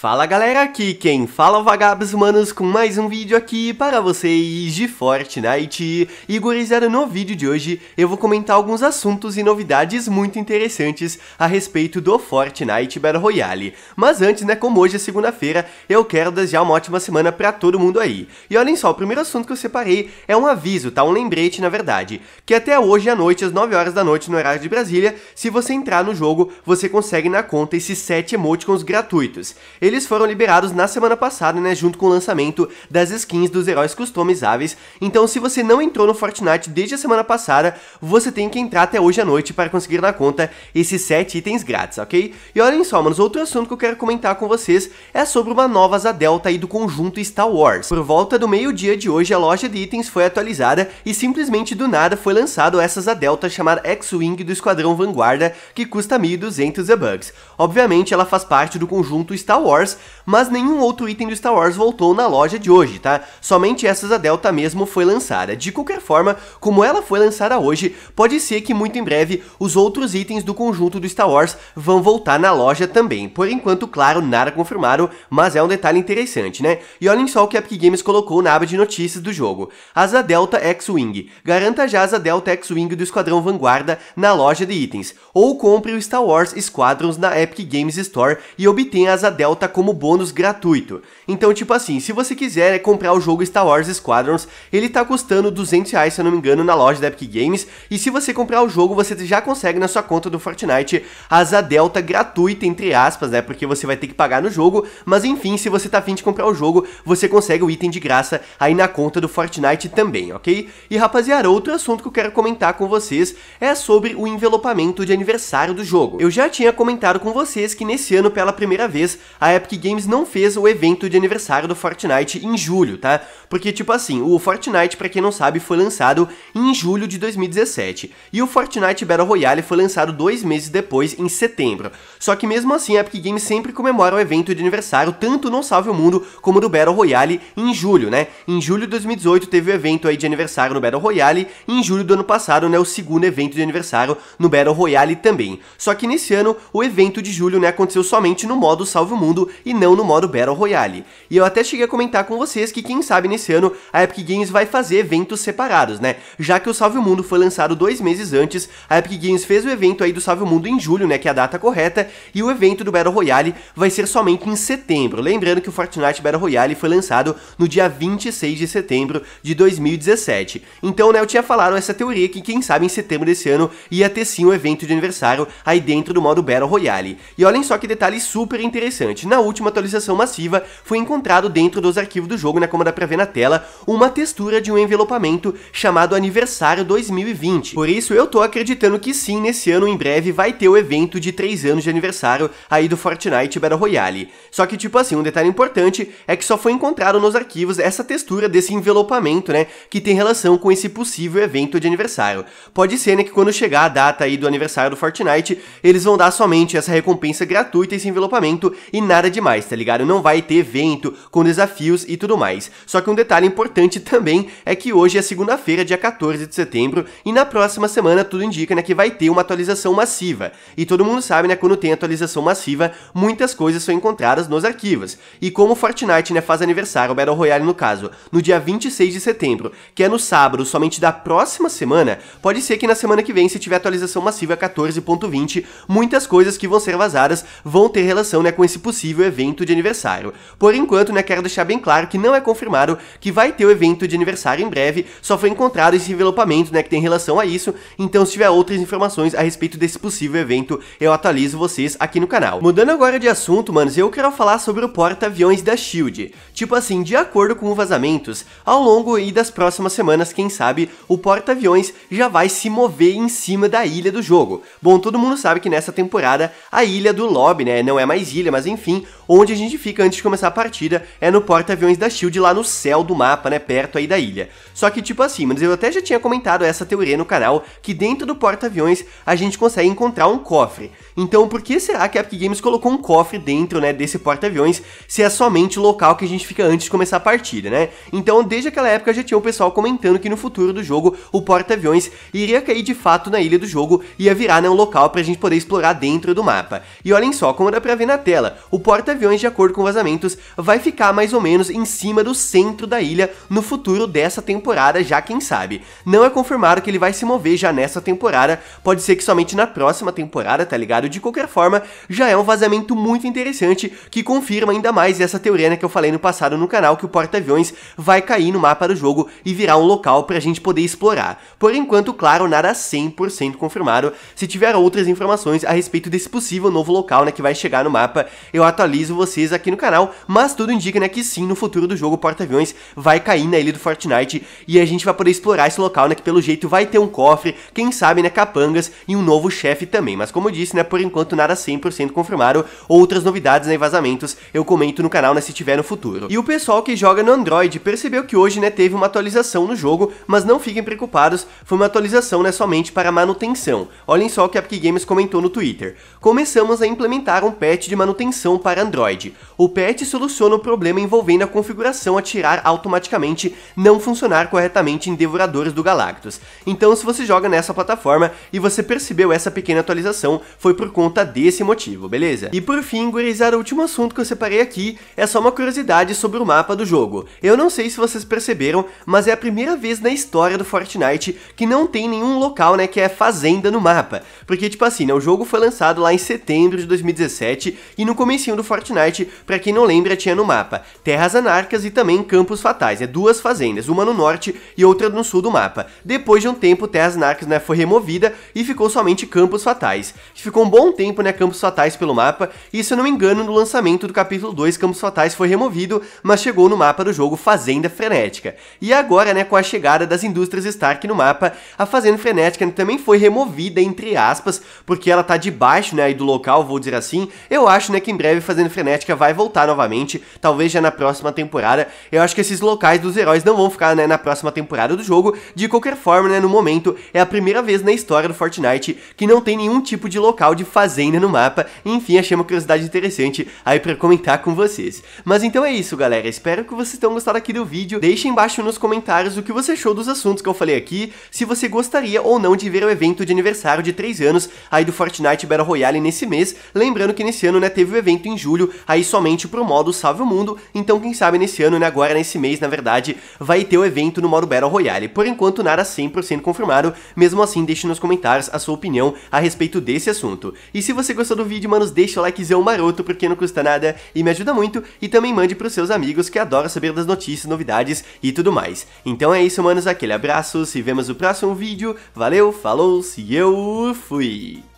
Fala galera, aqui quem fala é o Vagabos Humanos com mais um vídeo aqui para vocês de Fortnite. E gurizada, no vídeo de hoje eu vou comentar alguns assuntos e novidades muito interessantes a respeito do Fortnite Battle Royale. Mas antes, né, como hoje é segunda-feira, eu quero desejar uma ótima semana para todo mundo aí. E olhem só, o primeiro assunto que eu separei é um aviso, tá? Um lembrete, na verdade, que até hoje à noite, às 9 horas da noite, no horário de Brasília, se você entrar no jogo, você consegue na conta esses 7 emoticons gratuitos. Eles foram liberados na semana passada, né, junto com o lançamento das skins dos heróis customizáveis. Então, se você não entrou no Fortnite desde a semana passada, você tem que entrar até hoje à noite para conseguir na conta esses 7 itens grátis, ok? E olhem só, manos, outro assunto que eu quero comentar com vocês é sobre uma nova Zadelta aí do conjunto Star Wars. Por volta do meio-dia de hoje, a loja de itens foi atualizada e simplesmente do nada foi lançado essa Zadelta chamada X-Wing do Esquadrão Vanguarda, que custa 1.200 e bugs. Obviamente, ela faz parte do conjunto Star Wars, Wars, mas nenhum outro item do Star Wars voltou na loja de hoje, tá? Somente essas a Delta mesmo foi lançada. De qualquer forma, como ela foi lançada hoje, pode ser que muito em breve os outros itens do conjunto do Star Wars vão voltar na loja também. Por enquanto, claro, nada confirmado, mas é um detalhe interessante, né? E olhem só o que a Epic Games colocou na aba de notícias do jogo. Asa Delta X-Wing. Garanta já a Asa Delta X-Wing do Esquadrão Vanguarda na loja de itens. Ou compre o Star Wars Squadrons na Epic Games Store e obtenha a Asa Delta como bônus gratuito. Então, tipo assim, se você quiser comprar o jogo Star Wars Squadrons, ele tá custando 200 reais, se eu não me engano, na loja da Epic Games, e se você comprar o jogo, você já consegue na sua conta do Fortnite asa delta gratuita, entre aspas, né, porque você vai ter que pagar no jogo, mas enfim, se você tá afim de comprar o jogo, você consegue o item de graça aí na conta do Fortnite também, ok? E rapaziada, outro assunto que eu quero comentar com vocês é sobre o envelopamento de aniversário do jogo. Eu já tinha comentado com vocês que nesse ano, pela primeira vez, a Epic Games não fez o evento de aniversário do Fortnite em julho, tá? Porque, tipo assim, o Fortnite, para quem não sabe, foi lançado em julho de 2017. E o Fortnite Battle Royale foi lançado dois meses depois, em setembro. Só que mesmo assim, a Epic Games sempre comemora o evento de aniversário, tanto no Salve o Mundo como no Battle Royale em julho, né? Em julho de 2018 teve o evento aí de aniversário no Battle Royale, e em julho do ano passado, né, o segundo evento de aniversário no Battle Royale também. Só que nesse ano, o evento de julho, né, aconteceu somente no modo Salve o Mundo, mundo e não no modo Battle Royale. E eu até cheguei a comentar com vocês que quem sabe nesse ano a Epic Games vai fazer eventos separados, né? Já que o Salve o Mundo foi lançado dois meses antes, a Epic Games fez o evento aí do Salve o Mundo em julho, né, que é a data correta, e o evento do Battle Royale vai ser somente em setembro. Lembrando que o Fortnite Battle Royale foi lançado no dia 26 de setembro de 2017. Então, né, eu tinha falado essa teoria que quem sabe em setembro desse ano ia ter sim um evento de aniversário aí dentro do modo Battle Royale. E olhem só que detalhe super interessante na última atualização massiva, foi encontrado dentro dos arquivos do jogo, né, como dá pra ver na tela, uma textura de um envelopamento chamado Aniversário 2020. Por isso, eu tô acreditando que sim, nesse ano em breve vai ter o evento de 3 anos de aniversário aí do Fortnite Battle Royale. Só que, tipo assim, um detalhe importante é que só foi encontrado nos arquivos essa textura desse envelopamento, né, que tem relação com esse possível evento de aniversário. Pode ser, né, que quando chegar a data aí do aniversário do Fortnite, eles vão dar somente essa recompensa gratuita, esse envelopamento, e nada nada demais, tá ligado? Não vai ter evento com desafios e tudo mais. Só que um detalhe importante também é que hoje é segunda-feira, dia 14 de setembro, e na próxima semana tudo indica né, que vai ter uma atualização massiva. E todo mundo sabe, né, quando tem atualização massiva, muitas coisas são encontradas nos arquivos. E como Fortnite né, faz aniversário, o Battle Royale no caso, no dia 26 de setembro, que é no sábado somente da próxima semana, pode ser que na semana que vem, se tiver atualização massiva 14.20, muitas coisas que vão ser vazadas vão ter relação né, com esse possível possível evento de aniversário. Por enquanto, né, quero deixar bem claro que não é confirmado que vai ter o evento de aniversário em breve, só foi encontrado esse envelopamento, né, que tem relação a isso, então se tiver outras informações a respeito desse possível evento, eu atualizo vocês aqui no canal. Mudando agora de assunto, manos, eu quero falar sobre o porta-aviões da SHIELD. Tipo assim, de acordo com vazamentos, ao longo e das próximas semanas, quem sabe, o porta-aviões já vai se mover em cima da ilha do jogo. Bom, todo mundo sabe que nessa temporada, a ilha do lobby, né, não é mais ilha, mas enfim, onde a gente fica antes de começar a partida, é no porta-aviões da SHIELD lá no céu do mapa, né, perto aí da ilha. Só que tipo assim, mas eu até já tinha comentado essa teoria no canal, que dentro do porta-aviões a gente consegue encontrar um cofre. Então por que será que a Epic Games colocou um cofre dentro, né, desse porta-aviões, se é somente o local que a gente fica antes de começar a partida, né? Então desde aquela época já tinha o pessoal comentando que no futuro do jogo o porta-aviões iria cair de fato na ilha do jogo, e ia virar né, um local pra gente poder explorar dentro do mapa. E olhem só, como dá pra ver na tela, o porta-aviões, de acordo com vazamentos, vai ficar mais ou menos em cima do centro da ilha no futuro dessa temporada, já quem sabe. Não é confirmado que ele vai se mover já nessa temporada, pode ser que somente na próxima temporada, tá ligado? De qualquer forma, já é um vazamento muito interessante que confirma ainda mais essa teoria né, que eu falei no passado no canal, que o porta-aviões vai cair no mapa do jogo e virar um local pra gente poder explorar. Por enquanto, claro, nada 100% confirmado. Se tiver outras informações a respeito desse possível novo local né, que vai chegar no mapa, eu até atualizo vocês aqui no canal, mas tudo indica né, que sim, no futuro do jogo o porta-aviões vai cair na ilha do Fortnite e a gente vai poder explorar esse local, né, que pelo jeito vai ter um cofre, quem sabe, né, capangas e um novo chefe também. Mas como eu disse, né, por enquanto nada 100% confirmado, outras novidades, né, vazamentos eu comento no canal, né, se tiver no futuro. E o pessoal que joga no Android percebeu que hoje, né, teve uma atualização no jogo, mas não fiquem preocupados, foi uma atualização, né, somente para manutenção. Olhem só o que a Epic Games comentou no Twitter. Começamos a implementar um patch de manutenção para para Android. O patch soluciona o problema envolvendo a configuração a tirar automaticamente não funcionar corretamente em Devoradores do Galactus. Então se você joga nessa plataforma e você percebeu essa pequena atualização, foi por conta desse motivo, beleza? E por fim, gurizada, o último assunto que eu separei aqui é só uma curiosidade sobre o mapa do jogo. Eu não sei se vocês perceberam, mas é a primeira vez na história do Fortnite que não tem nenhum local, né, que é fazenda no mapa. Porque, tipo assim, né, o jogo foi lançado lá em setembro de 2017 e no comecinho do Fortnite, para quem não lembra, tinha no mapa. Terras Anarcas e também Campos Fatais, é duas fazendas, uma no norte e outra no sul do mapa. Depois de um tempo, Terras Anarcas né, foi removida e ficou somente Campos Fatais. Ficou um bom tempo né, Campos Fatais pelo mapa, e se eu não me engano, no lançamento do capítulo 2, Campos Fatais foi removido, mas chegou no mapa do jogo Fazenda Frenética. E agora, né, com a chegada das indústrias Stark no mapa, a Fazenda Frenética né, também foi removida, entre aspas, porque ela tá debaixo né, do local, vou dizer assim. Eu acho né, que em breve Fazendo Frenética vai voltar novamente, talvez já na próxima temporada. Eu acho que esses locais dos heróis não vão ficar né, na próxima temporada do jogo. De qualquer forma, né, no momento, é a primeira vez na história do Fortnite que não tem nenhum tipo de local de fazenda no mapa. Enfim, achei uma curiosidade interessante aí para comentar com vocês. Mas então é isso, galera. Espero que vocês tenham gostado aqui do vídeo. Deixe embaixo nos comentários o que você achou dos assuntos que eu falei aqui, se você gostaria ou não de ver o evento de aniversário de 3 anos aí do Fortnite Battle Royale nesse mês. Lembrando que nesse ano, né, teve o evento em julho, aí somente pro modo Salve o Mundo, então quem sabe nesse ano, né, agora nesse mês, na verdade, vai ter o evento no modo Battle Royale. Por enquanto, nada 100% confirmado, mesmo assim, deixe nos comentários a sua opinião a respeito desse assunto. E se você gostou do vídeo, manos, deixa o likezão maroto, porque não custa nada e me ajuda muito, e também mande pros seus amigos que adoram saber das notícias, novidades e tudo mais. Então é isso, manos, aquele abraço, se vemos no próximo vídeo, valeu, falou, se eu fui!